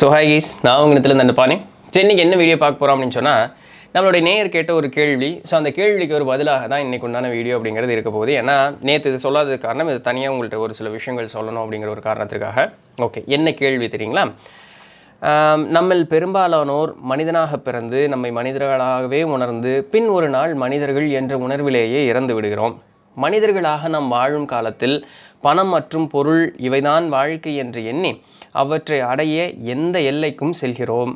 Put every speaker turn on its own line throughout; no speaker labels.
so hi keys நான் உங்கள் இடத்துல இந்த பானி இன்றைக்கி என்ன வீடியோ பார்க்க போகிறோம் அப்படின்னு சொன்னால் நம்மளுடைய நேயர் கேட்ட ஒரு கேள்வி ஸோ அந்த கேள்விக்கு ஒரு பதிலாக தான் இன்றைக்கு உண்டான வீடியோ அப்படிங்கிறது இருக்க போகுது ஏன்னா நேற்று இது சொல்லாதது காரணம் இது தனியாக உங்கள்கிட்ட ஒரு சில விஷயங்கள் சொல்லணும் அப்படிங்கிற ஒரு காரணத்துக்காக ஓகே என்ன கேள்வி தெரியுங்களா நம்மில் பெரும்பாலானோர் மனிதனாக பிறந்து நம்மை மனிதர்களாகவே உணர்ந்து பின் ஒரு நாள் மனிதர்கள் என்ற உணர்விலேயே இறந்து விடுகிறோம் மனிதர்களாக நாம் வாழும் காலத்தில் பணம் மற்றும் பொருள் இவைதான் வாழ்க்கை என்று எண்ணி அவற்றை அடைய எந்த எல்லைக்கும் செல்கிறோம்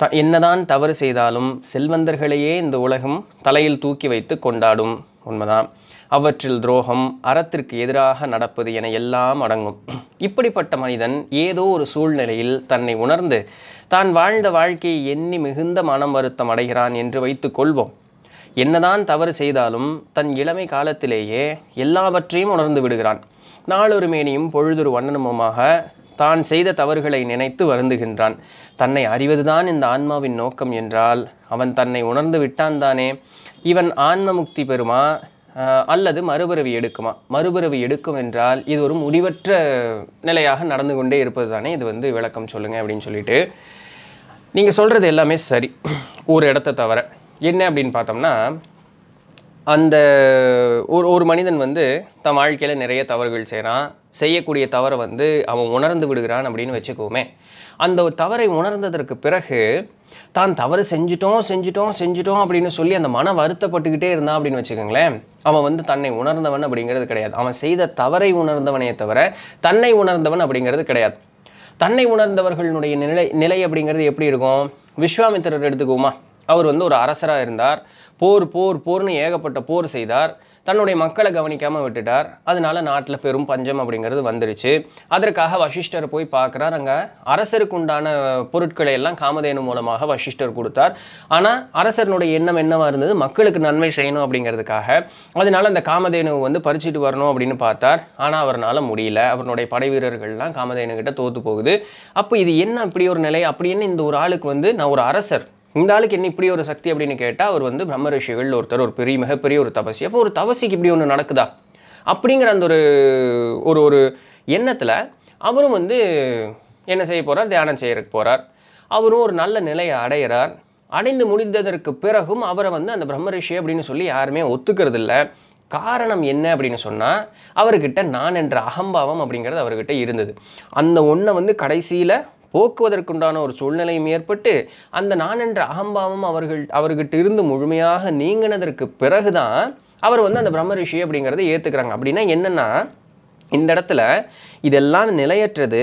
த என்னதான் தவறு செய்தாலும் செல்வந்தர்களையே இந்த உலகம் தலையில் தூக்கி வைத்து கொண்டாடும் உண்மைதான் அவற்றில் துரோகம் அறத்திற்கு எதிராக நடப்பது என எல்லாம் அடங்கும் இப்படிப்பட்ட மனிதன் ஏதோ ஒரு சூழ்நிலையில் தன்னை உணர்ந்து தான் வாழ்ந்த வாழ்க்கையை எண்ணி மிகுந்த மனம் வருத்தம் அடைகிறான் என்று வைத்துக் கொள்வோம் என்னதான் தவறு செய்தாலும் தன் இளமை காலத்திலேயே எல்லாவற்றையும் உணர்ந்து விடுகிறான் நாளொரு மேனியும் பொழுதொரு வண்ணனமுமாக தான் செய்த தவறுகளை நினைத்து வருந்துகின்றான் தன்னை அறிவதுதான் இந்த ஆன்மாவின் நோக்கம் என்றால் அவன் தன்னை உணர்ந்து விட்டான் தானே இவன் ஆன்ம முக்தி பெறுமா அல்லது மறுபிறவி எடுக்குமா மறுபிறவி எடுக்கும் என்றால் இது ஒரு முடிவற்ற நிலையாக நடந்து கொண்டே இருப்பது தானே இது வந்து விளக்கம் சொல்லுங்கள் அப்படின்னு சொல்லிட்டு நீங்கள் சொல்கிறது எல்லாமே சரி ஒரு இடத்த தவிர என்ன அப்படின்னு பார்த்தோம்னா அந்த ஒரு ஒரு மனிதன் வந்து தன் வாழ்க்கையில் நிறைய தவறுகள் செய்கிறான் செய்யக்கூடிய தவறை வந்து அவன் உணர்ந்து விடுகிறான் அப்படின்னு வச்சுக்கோமே அந்த தவறை உணர்ந்ததற்கு பிறகு தான் தவறு செஞ்சிட்டோம் செஞ்சிட்டோம் செஞ்சிட்டோம் அப்படின்னு சொல்லி அந்த மன வருத்தப்பட்டுக்கிட்டே இருந்தான் அப்படின்னு வச்சுக்கோங்களேன் அவன் வந்து தன்னை உணர்ந்தவன் அப்படிங்கிறது கிடையாது அவன் செய்த தவறை உணர்ந்தவனையே தவிர தன்னை உணர்ந்தவன் அப்படிங்கிறது கிடையாது தன்னை உணர்ந்தவர்களுடைய நிலை நிலை அப்படிங்கிறது எப்படி இருக்கும் விஸ்வாமித்திரர் எடுத்துக்குவோமா அவர் வந்து ஒரு அரசராக இருந்தார் போர் போர் போர்னு ஏகப்பட்ட போர் செய்தார் தன்னுடைய மக்களை கவனிக்காமல் விட்டுட்டார் அதனால் நாட்டில் பெரும் பஞ்சம் அப்படிங்கிறது வந்துருச்சு அதற்காக வசிஷ்டர் போய் பார்க்குறார் அங்கே அரசருக்கு உண்டான பொருட்களை எல்லாம் காமதேனு மூலமாக வசிஷ்டர் கொடுத்தார் ஆனால் அரசனுடைய எண்ணம் என்னவாக இருந்தது மக்களுக்கு நன்மை செய்யணும் அப்படிங்கிறதுக்காக அதனால அந்த காமதேனு வந்து பறிச்சுட்டு வரணும் அப்படின்னு பார்த்தார் ஆனால் அவரால் முடியல அவருடைய படை வீரர்கள்லாம் காமதேனு கிட்ட போகுது அப்போ இது என்ன இப்படி ஒரு நிலை அப்படின்னு இந்த ஒரு ஆளுக்கு வந்து நான் ஒரு அரசர் இந்த ஆளுக்கு என்ன இப்படி ஒரு சக்தி அப்படின்னு கேட்டால் அவர் வந்து பிரம்ம ரிஷிகள் ஒருத்தர் ஒரு பெரிய மிகப்பெரிய ஒரு தபசி அப்போ ஒரு தபசிக்கு இப்படி ஒன்று நடக்குதா அப்படிங்கிற அந்த ஒரு ஒரு ஒரு எண்ணத்தில் அவரும் வந்து என்ன செய்ய போகிறார் தியானம் செய்யறதுக்கு போகிறார் அவரும் ஒரு நல்ல நிலையை அடைகிறார் அடைந்து முடிந்ததற்கு பிறகும் அவரை வந்து அந்த பிரம்ம ரிஷி அப்படின்னு சொல்லி யாருமே ஒத்துக்கிறது இல்லை காரணம் என்ன அப்படின்னு சொன்னால் அவர்கிட்ட நான் என்ற அகம்பாவம் அப்படிங்கிறது அவர்கிட்ட இருந்தது அந்த ஒன்றை வந்து கடைசியில் போக்குவதற்குண்டான ஒரு சூழ்நிலையும் ஏற்பட்டு அந்த நான் என்ற அகம்பாவம் அவர்கள் அவர்கிட்ட இருந்து முழுமையாக நீங்கினதற்கு பிறகுதான் அவர் வந்து அந்த பிரம்ம ரிஷி அப்படிங்கிறத ஏற்றுக்கிறாங்க அப்படின்னா என்னென்னா இந்த இடத்துல இதெல்லாம் நிலையற்றது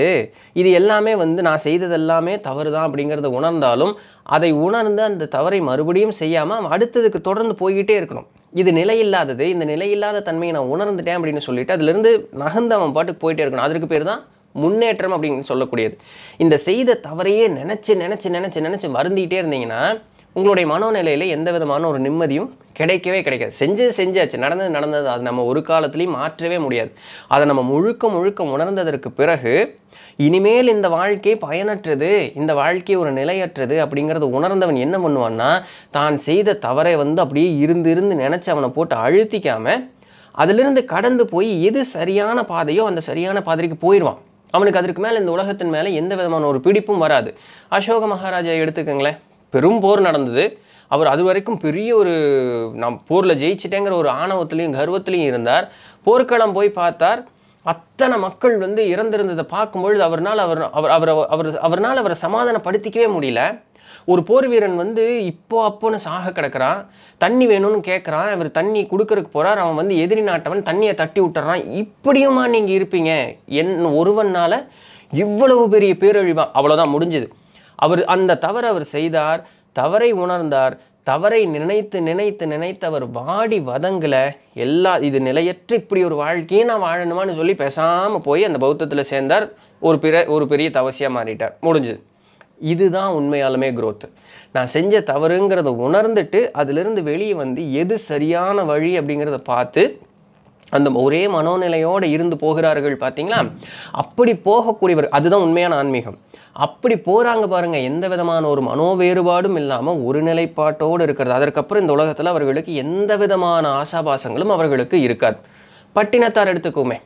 இது எல்லாமே வந்து நான் செய்ததெல்லாமே தவறு தான் அப்படிங்கிறத உணர்ந்தாலும் அதை உணர்ந்து அந்த தவறை மறுபடியும் செய்யாமல் அவன் அடுத்ததுக்கு தொடர்ந்து போய்கிட்டே இருக்கணும் இது நிலையில்லாதது இந்த நிலையில்லாத தன்மையை நான் உணர்ந்துட்டேன் அப்படின்னு சொல்லிட்டு அதுலேருந்து நகர்ந்து அவன் பாட்டுக்கு போயிட்டே இருக்கணும் அதற்கு பேர் தான் முன்னேற்றம் அப்படின்னு சொல்லக்கூடியது இந்த செய்த தவறையே நினச்சி நினச்சி நினச்சி நினச்சி வருந்திகிட்டே இருந்தீங்கன்னா உங்களுடைய மனோநிலையில் எந்த விதமான ஒரு நிம்மதியும் கிடைக்கவே கிடைக்காது செஞ்சது செஞ்சாச்சு நடந்தது நடந்தது அது நம்ம ஒரு காலத்துலேயும் மாற்றவே முடியாது அதை நம்ம முழுக்க முழுக்க உணர்ந்ததற்கு பிறகு இனிமேல் இந்த வாழ்க்கை பயனற்றது இந்த வாழ்க்கை ஒரு நிலையற்றது அப்படிங்கிறத உணர்ந்தவன் என்ன பண்ணுவான்னா தான் செய்த தவறை வந்து அப்படியே இருந்து இருந்து நினச்சி அவனை போட்டு அழுத்திக்காமல் அதிலிருந்து கடந்து போய் எது சரியான பாதையோ அந்த சரியான பாதைக்கு போயிடுவான் அவனுக்கு அதற்கு மேலே இந்த உலகத்தின் மேலே எந்த விதமான ஒரு பிடிப்பும் வராது அசோக மகாராஜா எடுத்துக்கங்களேன் பெரும் போர் நடந்தது அவர் அது வரைக்கும் பெரிய ஒரு நம் போரில் ஜெயிச்சிட்டேங்கிற ஒரு ஆணவத்திலையும் கர்வத்திலையும் இருந்தார் போர்க்களம் போய் பார்த்தார் அத்தனை மக்கள் வந்து இறந்திருந்ததை பார்க்கும்பொழுது அவர்னால் அவர் அவர் அவரை அவர் அவர்னால் அவரை சமாதானப்படுத்திக்கவே முடியல ஒரு போர் வீரன் வந்து இப்போ அப்போன்னு சாக கிடக்கிறான் தண்ணி வேணும்னு கேட்குறான் இவர் தண்ணி கொடுக்கறதுக்கு போகிறார் அவன் வந்து எதிரி நாட்டவன் தண்ணியை தட்டி விட்டுறான் இப்படியுமா நீங்கள் இருப்பீங்க என் ஒருவனால் இவ்வளவு பெரிய பேரழிவா அவ்வளோதான் முடிஞ்சுது அவர் அந்த தவறு அவர் செய்தார் தவறை உணர்ந்தார் தவறை நினைத்து நினைத்து நினைத்து அவர் வாடி வதங்களை எல்லா இது நிலையற்ற இப்படி ஒரு வாழ்க்கையை நான் வாழணுமான்னு சொல்லி பேசாமல் போய் அந்த பௌத்தத்தில் சேர்ந்தார் ஒரு பிற ஒரு பெரிய தவசியாக மாறிட்டார் முடிஞ்சுது இதுதான் உண்மையாலுமே க்ரோத்து நான் செஞ்ச தவறுங்கிறத உணர்ந்துட்டு அதிலிருந்து வெளியே வந்து எது சரியான வழி அப்படிங்கிறத பார்த்து அந்த ஒரே மனோநிலையோடு இருந்து போகிறார்கள் பார்த்தீங்களா அப்படி போகக்கூடியவர் அதுதான் உண்மையான ஆன்மீகம் அப்படி போகிறாங்க பாருங்கள் எந்த விதமான ஒரு மனோ வேறுபாடும் இல்லாமல் ஒரு நிலைப்பாட்டோடு இருக்கிறது அதற்கப்புறம் இந்த உலகத்தில் அவர்களுக்கு எந்த விதமான ஆசாபாசங்களும் அவர்களுக்கு இருக்காது பட்டினத்தார் எடுத்துக்கோமே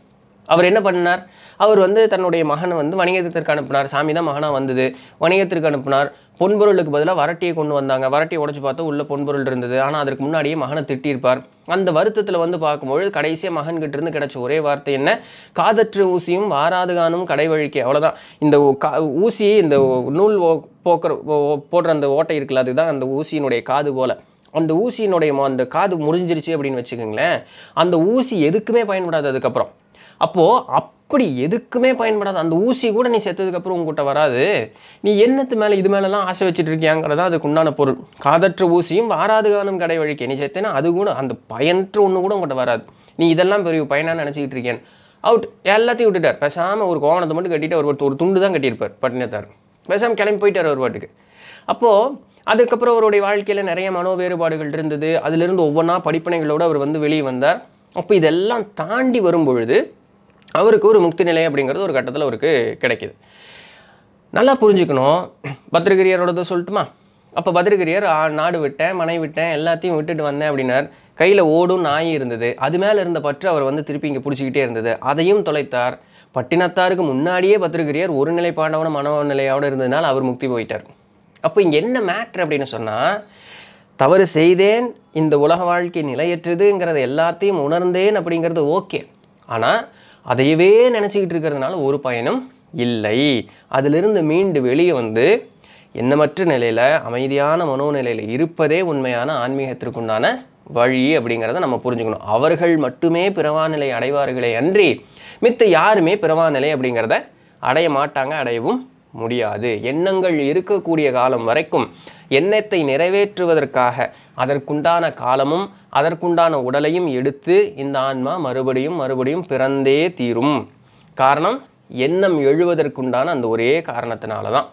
அவர் என்ன பண்ணார் அவர் வந்து தன்னுடைய மகனை வந்து வணிகத்திற்கு அனுப்பினார் சாமி தான் மகனாக வந்தது வணிகத்திற்கு அனுப்பினார் பொன்பொருளுக்கு பதிலாக வரட்டியை கொண்டு வந்தாங்க வரட்டியை உடச்சி பார்த்தா உள்ளே பொன்பொருள் இருந்தது ஆனால் அதற்கு முன்னாடியே மகனை திட்டியிருப்பார் அந்த வருத்தத்தில் வந்து பார்க்கும்பொழுது கடைசியாக மகன்கிட்ட இருந்து கிடைச்ச ஒரே வார்த்தை என்ன காதற்று ஊசியும் வாராதுகானும் வழிக்கு அவ்வளோதான் இந்த கா ஊசி இந்த நூல் போக்குற போடுற அந்த ஓட்டை இருக்குல்ல அதுதான் அந்த ஊசியினுடைய காது போல் அந்த ஊசியினுடைய அந்த காது முறிஞ்சிருச்சு அப்படின்னு வச்சுக்கோங்களேன் அந்த ஊசி எதுக்குமே பயன்படாது அதுக்கப்புறம் அப்போது அப்படி எதுக்குமே பயன்படாது அந்த ஊசி கூட நீ செத்ததுக்கப்புறம் உங்ககிட்ட வராது நீ என்னத்து மேலே இது மேலெலாம் ஆசை வச்சுட்டு இருக்கியாங்கிறத அதுக்கு உண்டான பொருள் காதற்ற ஊசியும் காலம் கடை வழிக்க நீ செத்தேனா அது கூட அந்த பயனற்ற ஒன்று கூட உங்கள்கிட்ட வராது நீ இதெல்லாம் பெரிய பயனாக நினச்சிக்கிட்டு இருக்கேன் அவுட் எல்லாத்தையும் விட்டுட்டார் பேசாமல் ஒரு கோவணத்தை மட்டும் கட்டிட்டு அவர் ஒரு துண்டு தான் கட்டியிருப்பார் பட்டினத்தார் பேசாமல் கிளம்பி போயிட்டார் ஒரு பாட்டுக்கு அப்போது அதுக்கப்புறம் அவருடைய வாழ்க்கையில் நிறைய மனோ வேறுபாடுகள் இருந்தது அதிலிருந்து ஒவ்வொன்றா படிப்பனைகளோடு அவர் வந்து வெளியே வந்தார் அப்போ இதெல்லாம் தாண்டி வரும் பொழுது அவருக்கு ஒரு முக்தி நிலை அப்படிங்கிறது ஒரு கட்டத்தில் அவருக்கு கிடைக்கிது நல்லா புரிஞ்சுக்கணும் பத்திரகிரியரோடது சொல்லட்டுமா அப்போ பத்திரகிரியர் நாடு விட்டேன் மனை விட்டேன் எல்லாத்தையும் விட்டுட்டு வந்தேன் அப்படின்னார் கையில் ஓடும் நாய் இருந்தது அது மேலே இருந்த பற்று அவர் வந்து திருப்பி இங்கே பிடிச்சிக்கிட்டே இருந்தது அதையும் தொலைத்தார் பட்டினத்தாருக்கு முன்னாடியே பத்திரகிரியர் ஒரு மனோ மனநிலையோடு இருந்ததுனால் அவர் முக்தி போயிட்டார் அப்போ இங்கே என்ன மேட்ரு அப்படின்னு சொன்னால் தவறு செய்தேன் இந்த உலக வாழ்க்கை நிலையற்றதுங்கிறத எல்லாத்தையும் உணர்ந்தேன் அப்படிங்கிறது ஓகே ஆனால் அதையவே நினச்சிக்கிட்டு இருக்கிறதுனால ஒரு பயனும் இல்லை அதிலிருந்து மீண்டு வெளியே வந்து எண்ணமற்ற நிலையில் அமைதியான மனோநிலையில் இருப்பதே உண்மையான ஆன்மீகத்திற்குண்டான வழி அப்படிங்கிறத நம்ம புரிஞ்சுக்கணும் அவர்கள் மட்டுமே பிறவாநிலை அடைவார்களே அன்றி மித்த யாருமே பிறவாநிலை அப்படிங்கிறத அடைய மாட்டாங்க அடையவும் முடியாது எண்ணங்கள் இருக்கக்கூடிய காலம் வரைக்கும் எண்ணத்தை நிறைவேற்றுவதற்காக அதற்குண்டான காலமும் அதற்குண்டான உடலையும் எடுத்து இந்த ஆன்மா மறுபடியும் மறுபடியும் பிறந்தே தீரும் காரணம் எண்ணம் எழுவதற்குண்டான அந்த ஒரே காரணத்தினால தான்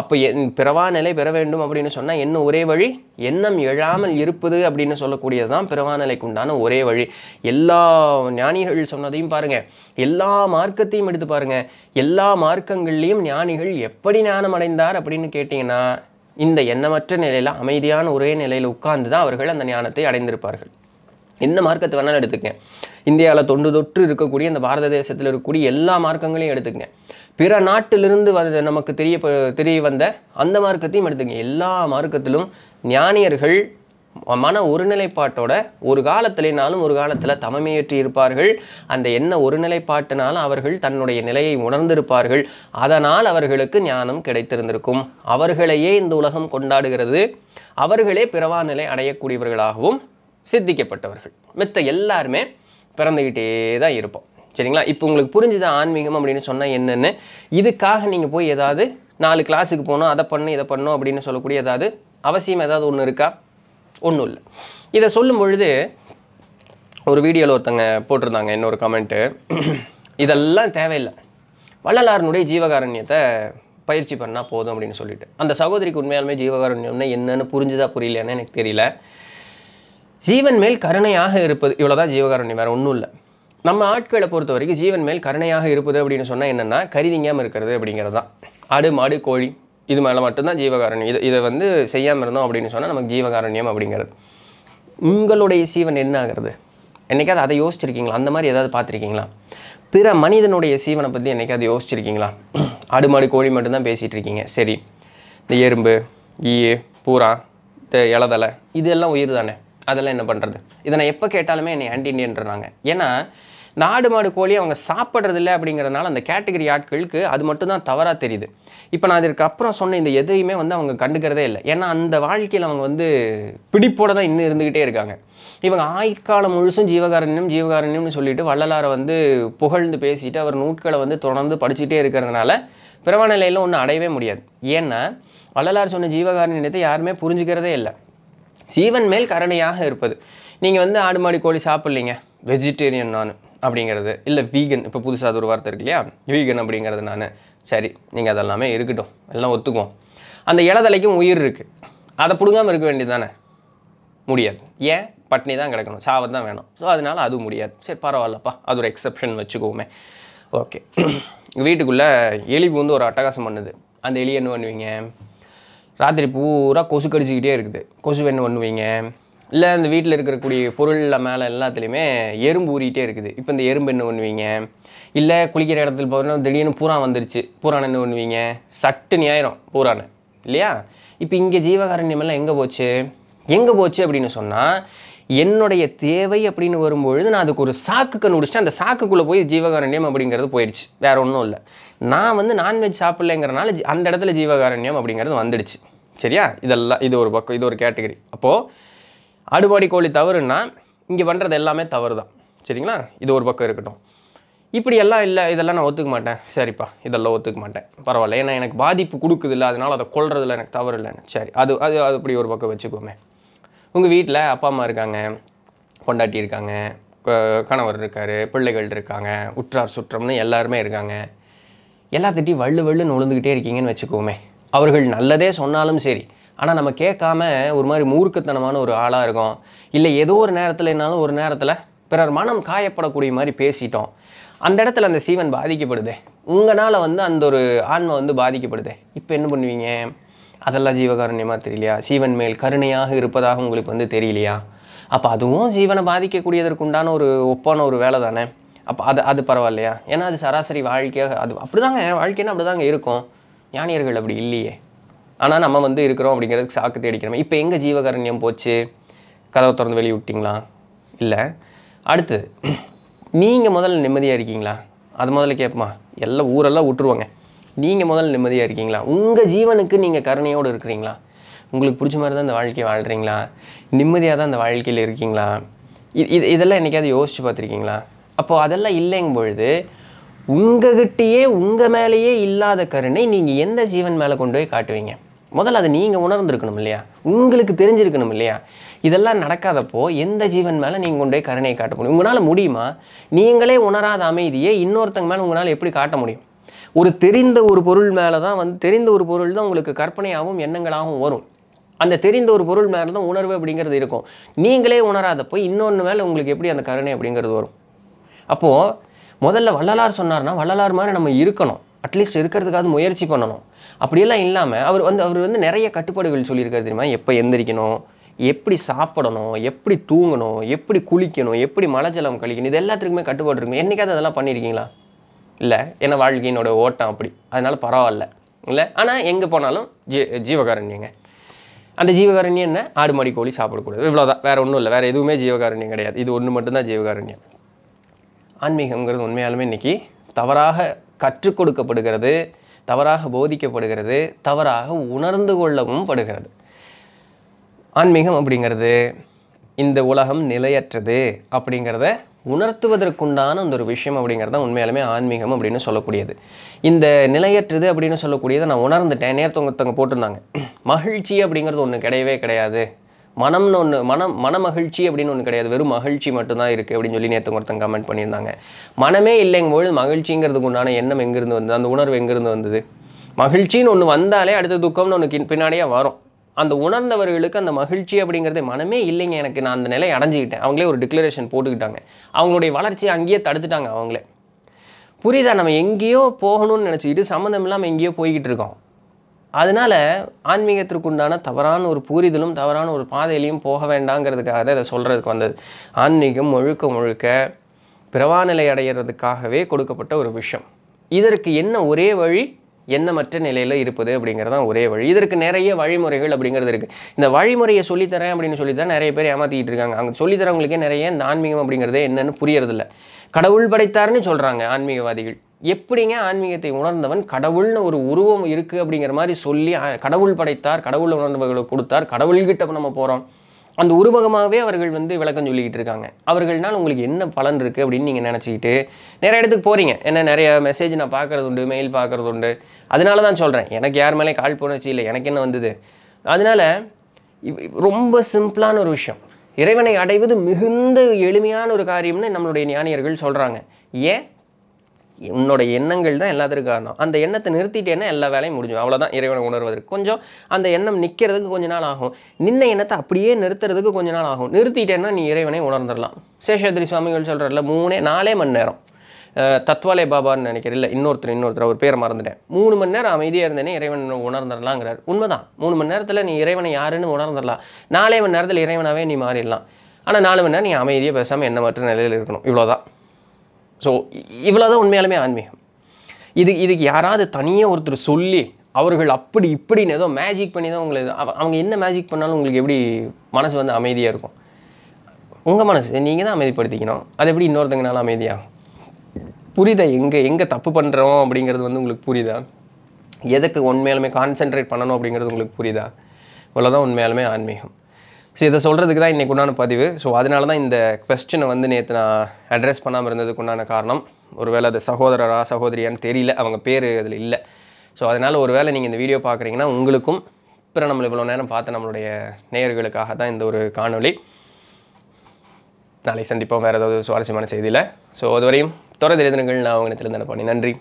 அப்போ என் பிறவா நிலை பெற வேண்டும் அப்படின்னு சொன்னால் என்ன ஒரே வழி எண்ணம் எழாமல் இருப்பது அப்படின்னு சொல்லக்கூடியது தான் பிறவா நிலைக்கு உண்டான ஒரே வழி எல்லா ஞானிகள் சொன்னதையும் பாருங்கள் எல்லா மார்க்கத்தையும் எடுத்து பாருங்கள் எல்லா மார்க்கங்கள்லேயும் ஞானிகள் எப்படி ஞானம் அடைந்தார் அப்படின்னு கேட்டிங்கன்னா இந்த எண்ணமற்ற நிலையில் அமைதியான ஒரே நிலையில் உட்கார்ந்து தான் அவர்கள் அந்த ஞானத்தை அடைந்திருப்பார்கள் என்ன மார்க்கத்தை வேணாலும் எடுத்துக்கங்க இந்தியாவில் தொண்டு தொற்று இருக்கக்கூடிய இந்த பாரத தேசத்தில் இருக்கக்கூடிய எல்லா மார்க்கங்களையும் எடுத்துக்கங்க பிற நாட்டிலிருந்து வந்த நமக்கு தெரிய தெரிய வந்த அந்த மார்க்கத்தையும் எடுத்துக்கங்க எல்லா மார்க்கத்திலும் ஞானியர்கள் மன ஒருநிலைப்பாட்டோட ஒரு காலத்திலேனாலும் ஒரு காலத்தில் தமமையேற்றி இருப்பார்கள் அந்த என்ன ஒருநிலைப்பாட்டினாலும் அவர்கள் தன்னுடைய நிலையை உணர்ந்திருப்பார்கள் அதனால் அவர்களுக்கு ஞானம் கிடைத்திருந்திருக்கும் அவர்களையே இந்த உலகம் கொண்டாடுகிறது அவர்களே பிறவா நிலை அடையக்கூடியவர்களாகவும் சித்திக்கப்பட்டவர்கள் மித்த எல்லாருமே பிறந்துக்கிட்டே தான் இருப்போம் சரிங்களா இப்போ உங்களுக்கு புரிஞ்சுது ஆன்மீகம் அப்படின்னு சொன்னால் என்னென்னு இதுக்காக நீங்கள் போய் ஏதாவது நாலு கிளாஸுக்கு போகணும் அதை பண்ணு இதை பண்ணும் அப்படின்னு சொல்லக்கூடிய ஏதாவது அவசியம் ஏதாவது ஒன்று இருக்கா ஒன்றும் இல்லை இதை சொல்லும் பொழுது ஒரு வீடியோவில் ஒருத்தங்க போட்டிருந்தாங்க இன்னொரு கமெண்ட்டு இதெல்லாம் தேவையில்லை வள்ளலாரனுடைய ஜீவகாரண்யத்தை பயிற்சி பண்ணால் போதும் அப்படின்னு சொல்லிட்டு அந்த சகோதரிக்கு உண்மையாலுமே ஜீவகாரண்யம்னா என்னென்னு புரிஞ்சுதா புரியலன்னு எனக்கு தெரியல ஜீவன் மேல் கருணையாக இருப்பது இவ்வளோதான் ஜீவகாரணி வேறு ஒன்றும் இல்லை நம்ம ஆட்களை பொறுத்த வரைக்கும் ஜீவன் மேல் கருணையாக இருப்பது அப்படின்னு சொன்னால் என்னென்னா கருதிங்காமல் இருக்கிறது அப்படிங்கிறது தான் ஆடு மாடு கோழி இது மேலே மட்டும்தான் ஜீவகாரண்யம் இது இதை வந்து செய்யாமல் இருந்தோம் அப்படின்னு சொன்னால் நமக்கு ஜீவகாரண்யம் அப்படிங்கிறது உங்களுடைய சீவன் என்ன ஆகிறது என்றைக்காவது அதை யோசிச்சிருக்கீங்களா அந்த மாதிரி ஏதாவது பார்த்துருக்கீங்களா பிற மனிதனுடைய சீவனை பற்றி என்றைக்காவது யோசிச்சிருக்கீங்களா ஆடு மாடு கோழி மட்டும்தான் பேசிகிட்டு இருக்கீங்க சரி இந்த எறும்பு ஈ பூரா இந்த இலதலை இதெல்லாம் உயிர் தானே அதெல்லாம் என்ன பண்ணுறது இதை நான் எப்போ கேட்டாலுமே என்னை ஆன்டி இண்டியன்றாங்க ஏன்னா நாடு மாடு கோழி அவங்க சாப்பிட்றதில்ல அப்படிங்கிறதுனால அந்த கேட்டகரி ஆட்களுக்கு அது மட்டும் தான் தவறாக தெரியுது இப்போ நான் அதற்கு அப்புறம் சொன்ன இந்த எதையுமே வந்து அவங்க கண்டுக்கிறதே இல்லை ஏன்னா அந்த வாழ்க்கையில் அவங்க வந்து பிடிப்போட தான் இன்னும் இருந்துக்கிட்டே இருக்காங்க இவங்க ஆயுட்காலம் முழுசும் ஜீவகாரண்யம் ஜீவகாரண்யம்னு சொல்லிட்டு வள்ளலாரை வந்து புகழ்ந்து பேசிட்டு அவர் நூட்களை வந்து தொடர்ந்து படிச்சுட்டே இருக்கிறதுனால பிறவ நிலையில் ஒன்றும் அடையவே முடியாது ஏன்னா வள்ளலார் சொன்ன ஜீவகாரண்யத்தை யாருமே புரிஞ்சுக்கிறதே இல்லை சீவன் மேல் கருணையாக இருப்பது நீங்கள் வந்து ஆடு மாடி கோழி சாப்பிட்லீங்க வெஜிடேரியன் நான் அப்படிங்கிறது இல்லை வீகன் இப்போ புதுசாக அது ஒரு வார்த்தை இருக்கு இல்லையா வீகன் அப்படிங்கிறது நான் சரி நீங்கள் அதெல்லாமே இருக்கட்டும் எல்லாம் ஒத்துக்குவோம் அந்த இலதலைக்கும் உயிர் இருக்குது அதை பிடுங்காமல் இருக்க வேண்டியது தானே முடியாது ஏன் பட்னி தான் கிடக்கணும் சாவது தான் வேணும் ஸோ அதனால் அது முடியாது சரி பரவாயில்லப்பா அது ஒரு எக்ஸப்ஷன் வச்சுக்கோமே ஓகே வீட்டுக்குள்ளே எலி வந்து ஒரு அட்டகாசம் பண்ணுது அந்த எலி என்ன பண்ணுவீங்க ராத்திரி பூரா கொசு கடிச்சிக்கிட்டே இருக்குது கொசு என்ன பண்ணுவீங்க இல்லை இந்த வீட்டில் இருக்கக்கூடிய பொருளில் மேலே எல்லாத்துலேயுமே எறும்பு ஊறிகிட்டே இருக்குது இப்போ இந்த எறும்பு என்ன பண்ணுவீங்க இல்லை குளிக்கிற இடத்துல போகிறோம் திடீர்னு பூரா வந்துருச்சு பூரான் என்ன பண்ணுவீங்க சட்டு நியாயிரம் பூரான இல்லையா இப்போ இங்கே ஜீவகாரண்யமெல்லாம் எங்கே போச்சு எங்கே போச்சு அப்படின்னு சொன்னால் என்னுடைய தேவை அப்படின்னு வரும்பொழுது நான் அதுக்கு ஒரு கண் நுடிச்சிட்டு அந்த சாக்குக்குள்ளே போய் ஜீவகாரண்யம் அப்படிங்கிறது போயிடுச்சு வேற ஒன்றும் இல்லை நான் வந்து நான்வெஜ் சாப்பிட்லைங்கிறனால அந்த இடத்துல ஜீவகாரண்யம் அப்படிங்கிறது வந்துடுச்சு சரியா இதெல்லாம் இது ஒரு பக்கம் இது ஒரு கேட்டகரி அப்போது ஆடுபாடி கோழி தவறுன்னா இங்கே பண்ணுறது எல்லாமே தவறு தான் சரிங்களா இது ஒரு பக்கம் இருக்கட்டும் இப்படி எல்லாம் இல்லை இதெல்லாம் நான் ஒத்துக்க மாட்டேன் சரிப்பா இதெல்லாம் ஒத்துக்க மாட்டேன் பரவாயில்ல ஏன்னா எனக்கு பாதிப்பு கொடுக்குது இல்லை அதனால் அதை கொள்றதுல எனக்கு தவறு இல்லைன்னு சரி அது அது அது இப்படி ஒரு பக்கம் வச்சுக்கோமே உங்கள் வீட்டில் அப்பா அம்மா இருக்காங்க பொண்டாட்டி இருக்காங்க கணவர் இருக்கார் பிள்ளைகள் இருக்காங்க உற்றார் சுற்றம்னு எல்லாருமே இருக்காங்க எல்லாத்திட்டையும் வள்ளு வள்ளுன்னு உழுந்துக்கிட்டே இருக்கீங்கன்னு வச்சுக்கோமே அவர்கள் நல்லதே சொன்னாலும் சரி ஆனால் நம்ம கேட்காம ஒரு மாதிரி மூர்க்கத்தனமான ஒரு ஆளாக இருக்கும் இல்லை ஏதோ ஒரு நேரத்தில் என்னாலும் ஒரு நேரத்தில் பிறர் மனம் காயப்படக்கூடிய மாதிரி பேசிட்டோம் அந்த இடத்துல அந்த சீவன் பாதிக்கப்படுது உங்களால் வந்து அந்த ஒரு ஆன்மை வந்து பாதிக்கப்படுது இப்போ என்ன பண்ணுவீங்க அதெல்லாம் ஜீவகாருண்யமாக தெரியலையா சீவன் மேல் கருணையாக இருப்பதாக உங்களுக்கு வந்து தெரியலையா அப்போ அதுவும் ஜீவனை பாதிக்கக்கூடியதற்கு உண்டான ஒரு ஒப்பான ஒரு வேலை தானே அப்போ அது அது பரவாயில்லையா ஏன்னா அது சராசரி வாழ்க்கையாக அது அப்படி தாங்க வாழ்க்கைன்னா அப்படி தாங்க இருக்கும் ஞானியர்கள் அப்படி இல்லையே ஆனால் நம்ம வந்து இருக்கிறோம் அப்படிங்கிறதுக்கு சாக்கு தேடிக்கிறோம் இப்போ எங்கே ஜீவகரண்யம் போச்சு கதவை திறந்து வெளியே விட்டிங்களா இல்லை அடுத்தது நீங்கள் முதல்ல நிம்மதியாக இருக்கீங்களா அது முதல்ல கேட்போமா எல்லாம் ஊரெல்லாம் விட்டுருவாங்க நீங்கள் முதல்ல நிம்மதியாக இருக்கீங்களா உங்கள் ஜீவனுக்கு நீங்கள் கருணையோடு இருக்கிறீங்களா உங்களுக்கு பிடிச்ச மாதிரி தான் இந்த வாழ்க்கையை வாழ்கிறீங்களா நிம்மதியாக தான் இந்த வாழ்க்கையில் இருக்கீங்களா இது இதெல்லாம் என்றைக்காவது யோசித்து பார்த்துருக்கீங்களா அப்போது அதெல்லாம் இல்லைங்கும் பொழுது உங்ககிட்டயே உங்கள் மேலேயே இல்லாத கருணை நீங்கள் எந்த ஜீவன் மேலே கொண்டு போய் காட்டுவீங்க முதல்ல அதை நீங்கள் உணர்ந்துருக்கணும் இல்லையா உங்களுக்கு தெரிஞ்சிருக்கணும் இல்லையா இதெல்லாம் நடக்காதப்போ எந்த ஜீவன் மேலே நீங்கள் கொண்டு போய் கருணையை காட்ட முடியும் உங்களால் முடியுமா நீங்களே உணராத அமைதியை இன்னொருத்தங்க மேலே உங்களால் எப்படி காட்ட முடியும் ஒரு தெரிந்த ஒரு பொருள் மேலே தான் வந்து தெரிந்த ஒரு பொருள் தான் உங்களுக்கு கற்பனையாகவும் எண்ணங்களாகவும் வரும் அந்த தெரிந்த ஒரு பொருள் மேலே தான் உணர்வு அப்படிங்கிறது இருக்கும் நீங்களே உணராதப்போ இன்னொன்று மேலே உங்களுக்கு எப்படி அந்த கருணை அப்படிங்கிறது வரும் அப்போது முதல்ல வள்ளலார் சொன்னார்னா வள்ளலார் மாதிரி நம்ம இருக்கணும் அட்லீஸ்ட் இருக்கிறதுக்காவது முயற்சி பண்ணணும் அப்படியெல்லாம் இல்லாமல் அவர் வந்து அவர் வந்து நிறைய கட்டுப்பாடுகள் சொல்லியிருக்காரு தெரியுமா எப்போ எந்திரிக்கணும் எப்படி சாப்பிடணும் எப்படி தூங்கணும் எப்படி குளிக்கணும் எப்படி மலஜலம் கழிக்கணும் இது எல்லாத்துக்குமே கட்டுப்பாடு இருக்கும் என்றைக்காவது அதெல்லாம் பண்ணியிருக்கீங்களா இல்லை ஏன்னா வாழ்க்கையினோட ஓட்டம் அப்படி அதனால் பரவாயில்ல இல்லை ஆனால் எங்கே போனாலும் ஜீ ஜீவகாரண்யங்க அந்த ஜீவகாரண்யம் என்ன ஆடு மாடி கோழி சாப்பிடக்கூடாது இவ்வளோதான் வேறு ஒன்றும் இல்லை வேறு எதுவுமே ஜீவகாரண்யம் கிடையாது இது ஒன்று மட்டும்தான் ஜீவகாரண்யம் ஆன்மீகங்கிறது உண்மையாலுமே இன்றைக்கி தவறாக கற்றுக் கொடுக்கப்படுகிறது தவறாக போதிக்கப்படுகிறது தவறாக உணர்ந்து கொள்ளவும் படுகிறது ஆன்மீகம் அப்படிங்கிறது இந்த உலகம் நிலையற்றது அப்படிங்கிறத உணர்த்துவதற்குண்டான அந்த ஒரு விஷயம் அப்படிங்கிறது தான் உண்மையாலுமே ஆன்மீகம் அப்படின்னு சொல்லக்கூடியது இந்த நிலையற்றது அப்படின்னு சொல்லக்கூடியதை நான் உணர்ந்துட்டேன் நேரத்தவங்க ஒருத்தவங்க போட்டிருந்தாங்க மகிழ்ச்சி அப்படிங்கிறது ஒன்று கிடையவே கிடையாது மனம்னு ஒன்று மனம் மன மகிழ்ச்சி அப்படின்னு ஒன்று கிடையாது வெறும் மகிழ்ச்சி மட்டும்தான் இருக்குது அப்படின்னு சொல்லி நேற்று ஒருத்தங்க கமெண்ட் பண்ணியிருந்தாங்க மனமே இல்லைங்கும்போது மகிழ்ச்சிங்கிறதுக்கு உண்டான எண்ணம் எங்கேருந்து வந்தது அந்த உணர்வு எங்கேருந்து வந்தது மகிழ்ச்சின்னு ஒன்று வந்தாலே அடுத்த துக்கம்னு ஒன்று பின்னாடியே வரும் அந்த உணர்ந்தவர்களுக்கு அந்த மகிழ்ச்சி அப்படிங்கிறது மனமே இல்லைங்க எனக்கு நான் அந்த நிலையை அடைஞ்சிக்கிட்டேன் அவங்களே ஒரு டிக்ளரேஷன் போட்டுக்கிட்டாங்க அவங்களுடைய வளர்ச்சியை அங்கேயே தடுத்துட்டாங்க அவங்களே புரியுதா நம்ம எங்கேயோ போகணும்னு நினச்சிக்கிட்டு சம்மந்தம் இல்லாமல் எங்கேயோ போய்கிட்டு இருக்கோம் அதனால் ஆன்மீகத்திற்குண்டான தவறான ஒரு புரிதலும் தவறான ஒரு பாதையிலையும் போக வேண்டாங்கிறதுக்காக தான் இதை சொல்கிறதுக்கு வந்தது ஆன்மீகம் முழுக்க முழுக்க பிரவாநிலை அடைகிறதுக்காகவே கொடுக்கப்பட்ட ஒரு விஷயம் இதற்கு என்ன ஒரே வழி எண்ணமற்ற நிலையில் இருப்பது அப்படிங்கிறது தான் ஒரே வழி இதற்கு நிறைய வழிமுறைகள் அப்படிங்கிறது இருக்குது இந்த வழிமுறையை சொல்லித்தரேன் அப்படின்னு சொல்லி தான் நிறைய பேர் ஏமாற்றிக்கிட்டு இருக்காங்க அங்கே சொல்லித்தரவங்களுக்கே நிறைய இந்த ஆன்மீகம் அப்படிங்கிறதே என்னென்னு புரியறதில்ல கடவுள் படைத்தார்னு சொல்கிறாங்க ஆன்மீகவாதிகள் எப்படிங்க ஆன்மீகத்தை உணர்ந்தவன் கடவுள்னு ஒரு உருவம் இருக்குது அப்படிங்கிற மாதிரி சொல்லி கடவுள் படைத்தார் கடவுள் உணர்வுகளை கொடுத்தார் கடவுள்கிட்ட நம்ம போகிறோம் அந்த உருவகமாகவே அவர்கள் வந்து விளக்கம் சொல்லிக்கிட்டு இருக்காங்க அவர்கள்னால் உங்களுக்கு என்ன பலன் இருக்குது அப்படின்னு நீங்கள் நினச்சிக்கிட்டு நிறைய இடத்துக்கு போகிறீங்க என்ன நிறைய மெசேஜ் நான் பார்க்குறது உண்டு மெயில் பார்க்குறது உண்டு அதனால தான் சொல்கிறேன் எனக்கு யார் மேலே கால் போனச்சு இல்லை எனக்கு என்ன வந்தது அதனால் ரொம்ப சிம்பிளான ஒரு விஷயம் இறைவனை அடைவது மிகுந்த எளிமையான ஒரு காரியம்னு நம்மளுடைய ஞானியர்கள் சொல்கிறாங்க ஏன் உன்னோட எண்ணங்கள் தான் எல்லாத்துக்கும் காரணம் அந்த எண்ணத்தை நிறுத்திட்டேன்னா எல்லா வேலையும் முடிஞ்சும் அவ்வளோதான் இறைவனை உணர்வதற்கு கொஞ்சம் அந்த எண்ணம் நிற்கிறதுக்கு கொஞ்ச நாள் ஆகும் நின்ன எண்ணத்தை அப்படியே நிறுத்துறதுக்கு கொஞ்ச நாள் ஆகும் நிறுத்திட்டேன்னா நீ இறைவனை உணர்ந்துடலாம் சேஷாத்ரி சுவாமிகள் சொல்கிறதில்ல மூணே நாலே மணி நேரம் தத்வாலே பாபான்னு நினைக்கிறேன் இல்லை இன்னொருத்தர் இன்னொருத்தர் ஒரு பேர் மறந்துட்டேன் மூணு மணி நேரம் அமைதியாக இருந்தேனே இறைவன் உணர்ந்துடலாங்கிறார் உண்மைதான் மூணு மணி நேரத்தில் நீ இறைவனை யாருன்னு உணர்ந்துடலாம் நாலே மணி நேரத்தில் இறைவனாகவே நீ மாறிடலாம் ஆனால் நாலு மணி நேரம் நீ அமைதியாக பேசாமல் மற்ற நிலையில் இருக்கணும் இவ்வளோதான் ஸோ இவ்வளோ தான் உண்மையாலுமே ஆன்மீகம் இது இதுக்கு யாராவது தனியாக ஒருத்தர் சொல்லி அவர்கள் அப்படி இப்படின்னு ஏதோ மேஜிக் பண்ணி தான் உங்களை அவங்க என்ன மேஜிக் பண்ணாலும் உங்களுக்கு எப்படி மனசு வந்து அமைதியாக இருக்கும் உங்கள் மனசு நீங்கள் தான் அமைதிப்படுத்திக்கணும் அது எப்படி இன்னொருத்தங்கனால அமைதியாகும் புரியுதா எங்கே எங்கே தப்பு பண்ணுறோம் அப்படிங்கிறது வந்து உங்களுக்கு புரியுதா எதுக்கு உண்மையாலுமே கான்சென்ட்ரேட் பண்ணணும் அப்படிங்கிறது உங்களுக்கு புரியுதா இவ்வளோதான் உண்மையாலுமே ஆன்மீகம் ஸோ இதை சொல்கிறதுக்கு தான் இன்றைக்கு உண்டான பதிவு ஸோ அதனால தான் இந்த கொஸ்டினை வந்து நேற்று நான் அட்ரஸ் பண்ணாமல் இருந்ததுக்கு உண்டான காரணம் ஒருவேளை அது சகோதரரா சகோதரியான்னு தெரியல அவங்க பேர் அதில் இல்லை ஸோ அதனால் ஒரு வேளை நீங்கள் இந்த வீடியோ பார்க்குறீங்கன்னா உங்களுக்கும் அப்புறம் நம்மளை இவ்வளோ நேரம் பார்த்த நம்மளுடைய நேயர்களுக்காக தான் இந்த ஒரு காணொளி நாளை சந்திப்போம் வேறு ஏதாவது சுவாரஸ்யமான செய்தியில் ஸோ அதுவரையும் தொடர் தெரிந்தங்கள் நான் அவங்க நிறுத்திலிருந்து நன்றி